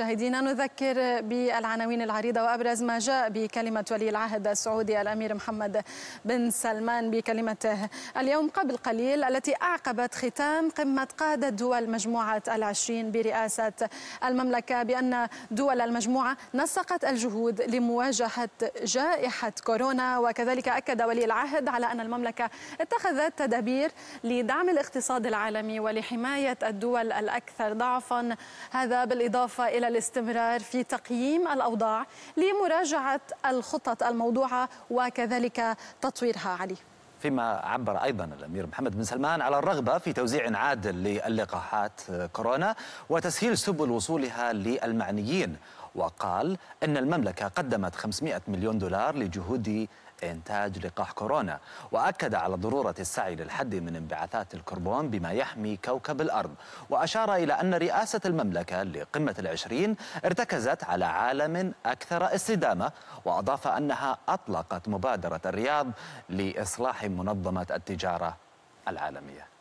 مشاهدينا نذكر بالعناوين العريضة وأبرز ما جاء بكلمة ولي العهد السعودي الأمير محمد بن سلمان بكلمته اليوم قبل قليل التي أعقبت ختام قمة قادة دول مجموعة العشرين برئاسة المملكة بأن دول المجموعة نسقت الجهود لمواجهة جائحة كورونا وكذلك أكد ولي العهد على أن المملكة اتخذت تدابير لدعم الاقتصاد العالمي ولحماية الدول الأكثر ضعفا هذا بالإضافة إلى على الاستمرار في تقييم الأوضاع لمراجعة الخطط الموضوعة وكذلك تطويرها عليه فيما عبر ايضا الامير محمد بن سلمان على الرغبه في توزيع عادل للقاحات كورونا وتسهيل سبل وصولها للمعنيين وقال أن المملكة قدمت 500 مليون دولار لجهود إنتاج لقاح كورونا وأكد على ضرورة السعي للحد من انبعاثات الكربون بما يحمي كوكب الأرض وأشار إلى أن رئاسة المملكة لقمة العشرين ارتكزت على عالم أكثر استدامة وأضاف أنها أطلقت مبادرة الرياض لإصلاح منظمة التجارة العالمية